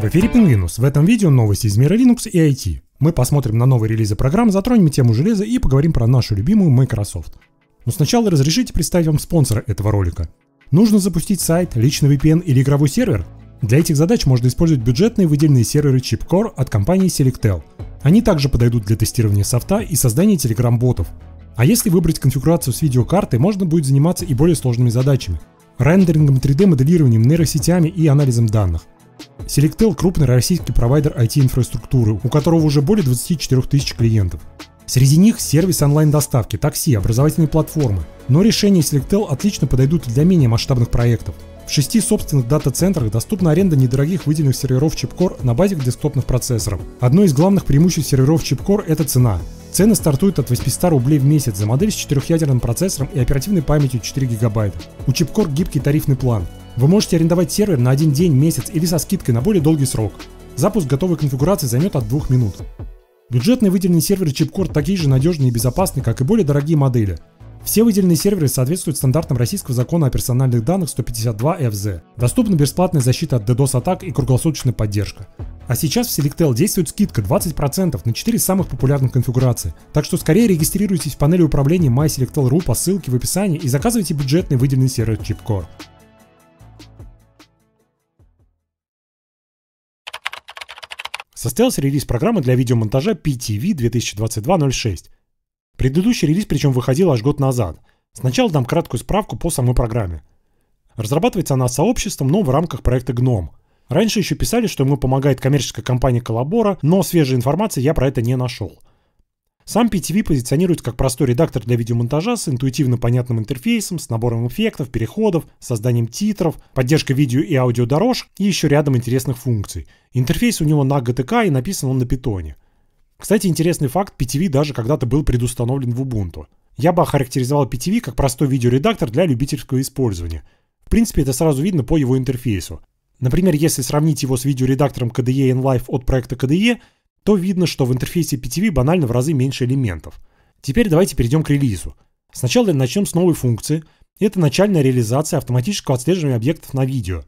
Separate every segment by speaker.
Speaker 1: В эфире Пингвинус. В этом видео новости из мира Linux и IT. Мы посмотрим на новые релизы программ, затронем тему железа и поговорим про нашу любимую Microsoft. Но сначала разрешите представить вам спонсора этого ролика. Нужно запустить сайт, личный VPN или игровой сервер? Для этих задач можно использовать бюджетные выделенные серверы ChipCore от компании Selectel. Они также подойдут для тестирования софта и создания Telegram-ботов. А если выбрать конфигурацию с видеокарты, можно будет заниматься и более сложными задачами. Рендерингом 3D-моделированием, нейросетями и анализом данных – Selectel – крупный российский провайдер IT-инфраструктуры, у которого уже более 24 тысяч клиентов. Среди них сервис онлайн-доставки, такси, образовательные платформы. Но решения Selectel отлично подойдут для менее масштабных проектов. В шести собственных дата-центрах доступна аренда недорогих выделенных серверов ChipCore на базе десктопных процессоров. Одно из главных преимуществ серверов ChipCore – это цена. Цены стартуют от 800 рублей в месяц за модель с четырехъядерным процессором и оперативной памятью 4 гигабайта. У ChipCore гибкий тарифный план – вы можете арендовать сервер на один день, месяц или со скидкой на более долгий срок. Запуск готовой конфигурации займет от 2 минут. Бюджетные выделенные серверы ChipCore такие же надежные и безопасные, как и более дорогие модели. Все выделенные серверы соответствуют стандартам российского закона о персональных данных 152 ФЗ. Доступна бесплатная защита от DDoS-атак и круглосуточная поддержка. А сейчас в Selectel действует скидка 20% на 4 самых популярных конфигурации, так что скорее регистрируйтесь в панели управления MySelectel.ru по ссылке в описании и заказывайте бюджетный выделенный сервер ChipCore. состоялся релиз программы для видеомонтажа PTV 2022.06. Предыдущий релиз причем выходил аж год назад. Сначала дам краткую справку по самой программе. Разрабатывается она сообществом, но в рамках проекта GNOME. Раньше еще писали, что ему помогает коммерческая компания Коллабора, но свежей информации я про это не нашел. Сам PTV позиционируется как простой редактор для видеомонтажа с интуитивно понятным интерфейсом, с набором эффектов, переходов, созданием титров, поддержкой видео и аудиодорожек и еще рядом интересных функций. Интерфейс у него на GTK и написан он на питоне. Кстати, интересный факт, PTV даже когда-то был предустановлен в Ubuntu. Я бы охарактеризовал PTV как простой видеоредактор для любительского использования. В принципе, это сразу видно по его интерфейсу. Например, если сравнить его с видеоредактором KDE InLife от проекта KDE, то видно, что в интерфейсе PTV банально в разы меньше элементов. Теперь давайте перейдем к релизу. Сначала начнем с новой функции. Это начальная реализация автоматического отслеживания объектов на видео.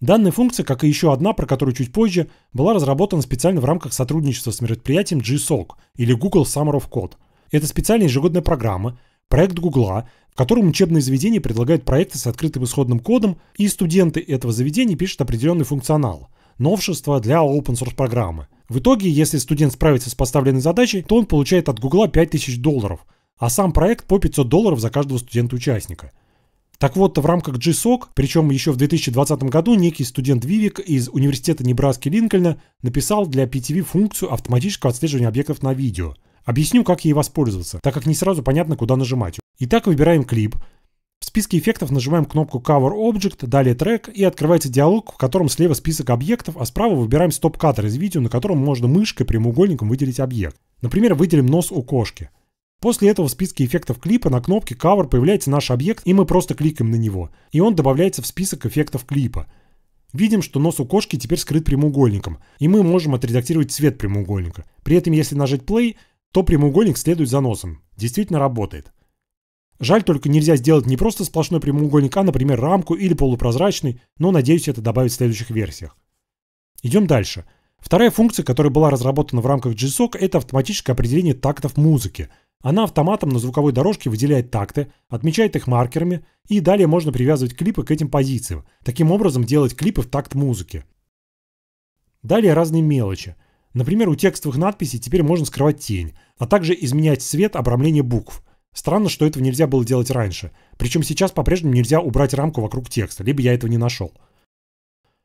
Speaker 1: Данная функция, как и еще одна, про которую чуть позже, была разработана специально в рамках сотрудничества с мероприятием GSOC или Google Summer of Code. Это специальная ежегодная программа, проект Гугла, в котором учебные заведения предлагают проекты с открытым исходным кодом, и студенты этого заведения пишут определенный функционал – новшество для open source программы. В итоге, если студент справится с поставленной задачей, то он получает от Гугла 5000 долларов, а сам проект по 500 долларов за каждого студента-участника. Так вот, в рамках GSOC, причем еще в 2020 году, некий студент Вивик из Университета Небраски-Линкольна написал для PTV функцию автоматического отслеживания объектов на видео. Объясню, как ей воспользоваться, так как не сразу понятно, куда нажимать. Итак, выбираем клип, в списке эффектов нажимаем кнопку Cover Object, далее Track и открывается диалог, в котором слева список объектов, а справа выбираем стоп-кадр из видео, на котором можно мышкой прямоугольником выделить объект. Например, выделим нос у кошки. После этого в списке эффектов клипа на кнопке Cover появляется наш объект, и мы просто кликаем на него, и он добавляется в список эффектов клипа. Видим, что нос у кошки теперь скрыт прямоугольником, и мы можем отредактировать цвет прямоугольника. При этом, если нажать Play, то прямоугольник следует за носом. Действительно работает. Жаль, только нельзя сделать не просто сплошной прямоугольник, а, например, рамку или полупрозрачный, но, надеюсь, это добавить в следующих версиях. Идем дальше. Вторая функция, которая была разработана в рамках JSOC, это автоматическое определение тактов музыки. Она автоматом на звуковой дорожке выделяет такты, отмечает их маркерами, и далее можно привязывать клипы к этим позициям. Таким образом делать клипы в такт музыки. Далее разные мелочи. Например, у текстовых надписей теперь можно скрывать тень, а также изменять цвет обрамления букв. Странно, что этого нельзя было делать раньше. Причем сейчас по-прежнему нельзя убрать рамку вокруг текста, либо я этого не нашел.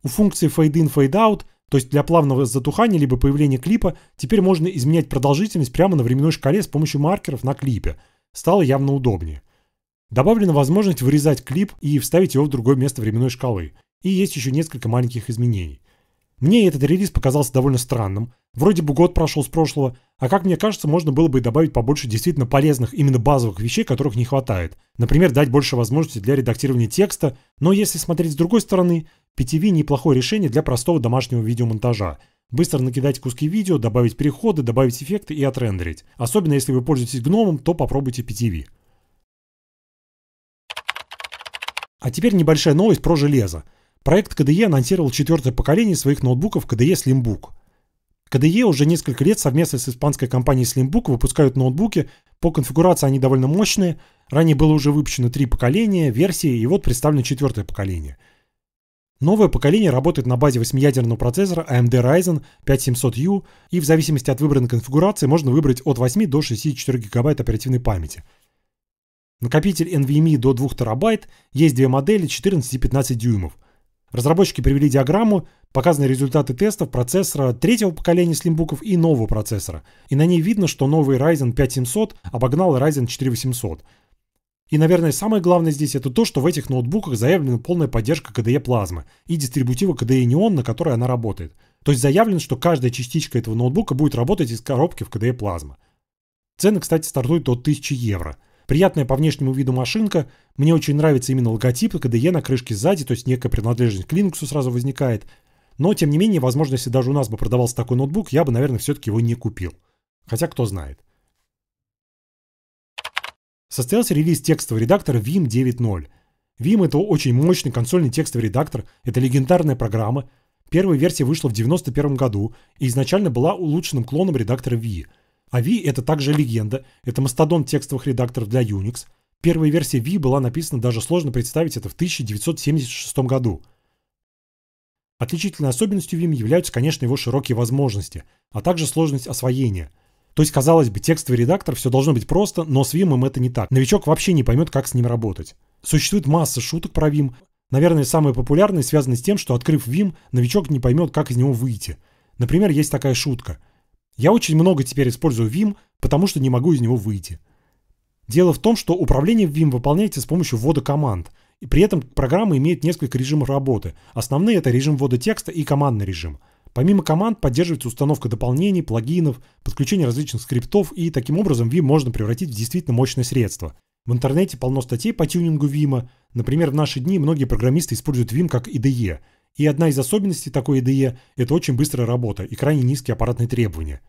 Speaker 1: У функции Fade In, Fade Out, то есть для плавного затухания либо появления клипа, теперь можно изменять продолжительность прямо на временной шкале с помощью маркеров на клипе. Стало явно удобнее. Добавлена возможность вырезать клип и вставить его в другое место временной шкалы. И есть еще несколько маленьких изменений. Мне этот релиз показался довольно странным. Вроде бы год прошел с прошлого, а как мне кажется, можно было бы и добавить побольше действительно полезных, именно базовых вещей, которых не хватает. Например, дать больше возможностей для редактирования текста, но если смотреть с другой стороны, PTV неплохое решение для простого домашнего видеомонтажа. Быстро накидать куски видео, добавить переходы, добавить эффекты и отрендерить. Особенно если вы пользуетесь гномом, то попробуйте PTV. А теперь небольшая новость про железо. Проект KDE анонсировал четвертое поколение своих ноутбуков KDE Slimbook. KDE уже несколько лет совместно с испанской компанией Slimbook выпускают ноутбуки. По конфигурации они довольно мощные. Ранее было уже выпущено три поколения, версии, и вот представлено четвертое поколение. Новое поколение работает на базе восьмиядерного процессора AMD Ryzen 5700U, и в зависимости от выбранной конфигурации можно выбрать от 8 до 64 ГБ оперативной памяти. Накопитель NVMe до 2 ТБ, есть две модели 14 и 15 дюймов – Разработчики привели диаграмму, показаны результаты тестов процессора третьего поколения слимбуков и нового процессора. И на ней видно, что новый Ryzen 5700 обогнал Ryzen 4800. И, наверное, самое главное здесь это то, что в этих ноутбуках заявлена полная поддержка KDE плазмы и дистрибутива KDE Neon, на которой она работает. То есть заявлено, что каждая частичка этого ноутбука будет работать из коробки в KDE плазма. Цены, кстати, стартуют от 1000 евро – Приятная по внешнему виду машинка. Мне очень нравится именно логотип KDE на крышке сзади, то есть некая принадлежность к Linux сразу возникает. Но, тем не менее, возможно, если даже у нас бы продавался такой ноутбук, я бы, наверное, все-таки его не купил. Хотя кто знает. Состоялся релиз текстового редактора Vim 9.0. Vim — это очень мощный консольный текстовый редактор, это легендарная программа. Первая версия вышла в 1991 году и изначально была улучшенным клоном редактора VI — Ави – это также легенда, это мастодон текстовых редакторов для Unix. Первая версия V была написана даже сложно представить это в 1976 году. Отличительной особенностью Vim являются, конечно, его широкие возможности, а также сложность освоения. То есть, казалось бы, текстовый редактор все должно быть просто, но с Vim это не так. Новичок вообще не поймет, как с ним работать. Существует масса шуток про Vim. Наверное, самые популярные связаны с тем, что открыв Vim, новичок не поймет, как из него выйти. Например, есть такая шутка – я очень много теперь использую Vim, потому что не могу из него выйти. Дело в том, что управление в Vim выполняется с помощью ввода команд, и при этом программа имеет несколько режимов работы. Основные это режим ввода текста и командный режим. Помимо команд поддерживается установка дополнений, плагинов, подключение различных скриптов, и таким образом Vim можно превратить в действительно мощное средство. В интернете полно статей по тюнингу Vim. Например, в наши дни многие программисты используют Vim как IDE, и одна из особенностей такой IDE – это очень быстрая работа и крайне низкие аппаратные требования.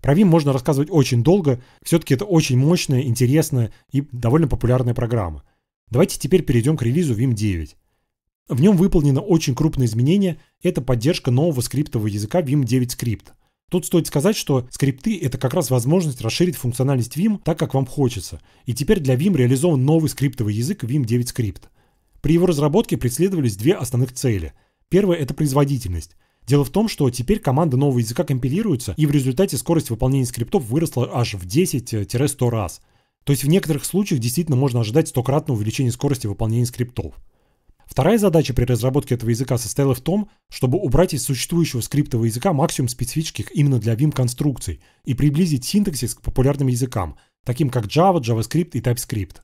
Speaker 1: Про Vim можно рассказывать очень долго, все-таки это очень мощная, интересная и довольно популярная программа. Давайте теперь перейдем к релизу Vim 9. В нем выполнено очень крупное изменение – это поддержка нового скриптового языка Vim 9 Script. Тут стоит сказать, что скрипты – это как раз возможность расширить функциональность Vim так, как вам хочется. И теперь для Vim реализован новый скриптовый язык Vim 9 Script. При его разработке преследовались две основных цели – Первое – это производительность. Дело в том, что теперь команды нового языка компилируются, и в результате скорость выполнения скриптов выросла аж в 10-100 э, раз. То есть в некоторых случаях действительно можно ожидать стократного увеличения скорости выполнения скриптов. Вторая задача при разработке этого языка состояла в том, чтобы убрать из существующего скриптового языка максимум специфических именно для Vim конструкций и приблизить синтаксис к популярным языкам, таким как Java, JavaScript и TypeScript.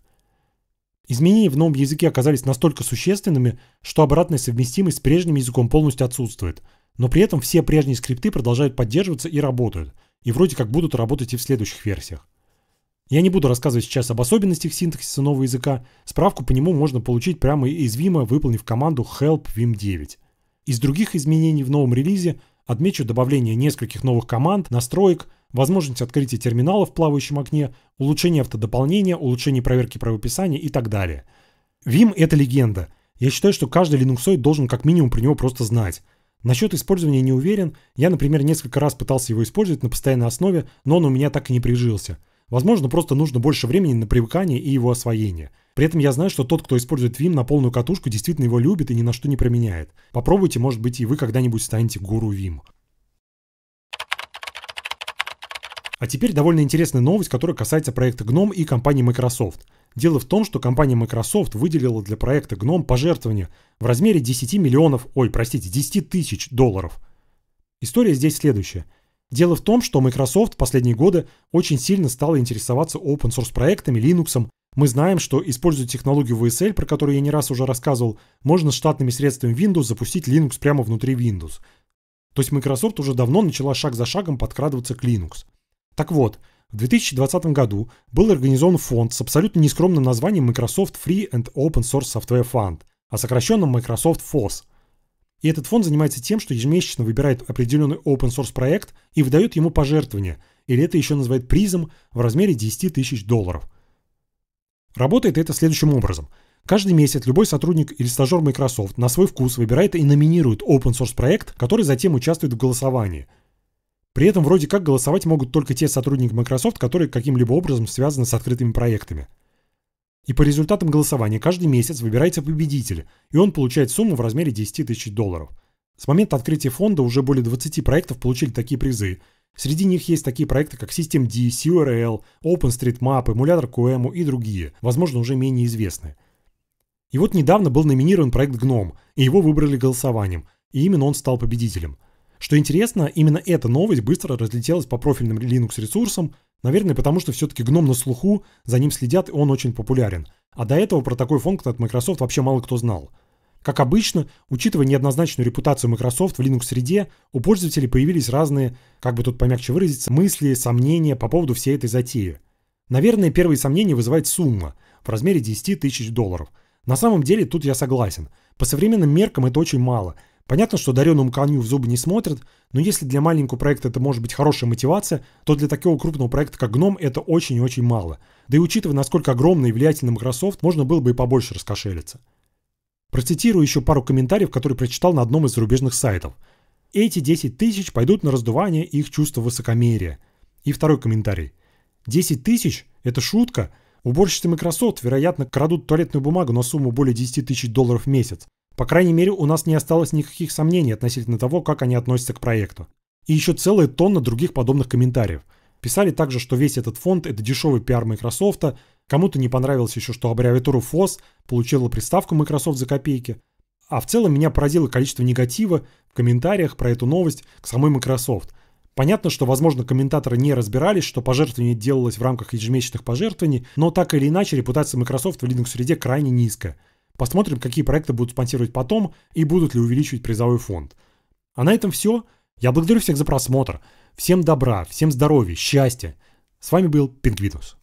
Speaker 1: Изменения в новом языке оказались настолько существенными, что обратная совместимость с прежним языком полностью отсутствует. Но при этом все прежние скрипты продолжают поддерживаться и работают, и вроде как будут работать и в следующих версиях. Я не буду рассказывать сейчас об особенностях синтаксиса нового языка, справку по нему можно получить прямо из Vim, выполнив команду help vim 9. Из других изменений в новом релизе – Отмечу добавление нескольких новых команд, настроек, возможность открытия терминала в плавающем окне, улучшение автодополнения, улучшение проверки правописания и так далее. Vim — это легенда. Я считаю, что каждый линуксоид должен как минимум про него просто знать. Насчет использования не уверен. Я, например, несколько раз пытался его использовать на постоянной основе, но он у меня так и не прижился. Возможно, просто нужно больше времени на привыкание и его освоение. При этом я знаю, что тот, кто использует Vim на полную катушку, действительно его любит и ни на что не променяет. Попробуйте, может быть, и вы когда-нибудь станете гуру Vim. А теперь довольно интересная новость, которая касается проекта GNOME и компании Microsoft. Дело в том, что компания Microsoft выделила для проекта GNOME пожертвование в размере 10 миллионов, ой, простите, 10 тысяч долларов. История здесь следующая. Дело в том, что Microsoft в последние годы очень сильно стала интересоваться open source проектами, Linux. Мы знаем, что, используя технологию VSL, про которую я не раз уже рассказывал, можно штатными средствами Windows запустить Linux прямо внутри Windows. То есть Microsoft уже давно начала шаг за шагом подкрадываться к Linux. Так вот, в 2020 году был организован фонд с абсолютно нескромным названием Microsoft Free and Open Source Software Fund, а сокращенным Microsoft FOSS – и этот фонд занимается тем, что ежемесячно выбирает определенный open source проект и выдает ему пожертвования, или это еще называют призом в размере 10 тысяч долларов. Работает это следующим образом. Каждый месяц любой сотрудник или стажер Microsoft на свой вкус выбирает и номинирует open source проект, который затем участвует в голосовании. При этом вроде как голосовать могут только те сотрудники Microsoft, которые каким-либо образом связаны с открытыми проектами – и по результатам голосования каждый месяц выбирается победитель, и он получает сумму в размере 10 тысяч долларов. С момента открытия фонда уже более 20 проектов получили такие призы. Среди них есть такие проекты, как System D, CURL, OpenStreetMap, эмулятор QEMU и другие, возможно, уже менее известные. И вот недавно был номинирован проект GNOME, и его выбрали голосованием, и именно он стал победителем. Что интересно, именно эта новость быстро разлетелась по профильным Linux-ресурсам, Наверное, потому что все-таки гном на слуху, за ним следят, и он очень популярен. А до этого про такой фонд от Microsoft вообще мало кто знал. Как обычно, учитывая неоднозначную репутацию Microsoft в Linux-среде, у пользователей появились разные, как бы тут помягче выразиться, мысли, сомнения по поводу всей этой затеи. Наверное, первые сомнения вызывает сумма в размере 10 тысяч долларов. На самом деле тут я согласен. По современным меркам это очень мало – Понятно, что дареному коню в зубы не смотрят, но если для маленького проекта это может быть хорошая мотивация, то для такого крупного проекта, как Гном, это очень и очень мало. Да и учитывая, насколько огромный и влиятельный Microsoft, можно было бы и побольше раскошелиться. Процитирую еще пару комментариев, которые прочитал на одном из зарубежных сайтов. Эти 10 тысяч пойдут на раздувание их чувства высокомерия. И второй комментарий. 10 тысяч – это шутка. Уборщицы Microsoft, вероятно, крадут туалетную бумагу на сумму более 10 тысяч долларов в месяц. По крайней мере, у нас не осталось никаких сомнений относительно того, как они относятся к проекту. И еще целая тонна других подобных комментариев. Писали также, что весь этот фонд – это дешевый пиар Microsoft, кому-то не понравилось еще, что аббревиатура FOSS получила приставку Microsoft за копейки. А в целом меня поразило количество негатива в комментариях про эту новость к самой Microsoft – Понятно, что, возможно, комментаторы не разбирались, что пожертвование делалось в рамках ежемесячных пожертвований, но так или иначе репутация Microsoft в Linux-среде крайне низкая. Посмотрим, какие проекты будут спонсировать потом и будут ли увеличивать призовой фонд. А на этом все. Я благодарю всех за просмотр. Всем добра, всем здоровья, счастья. С вами был Пингвинус.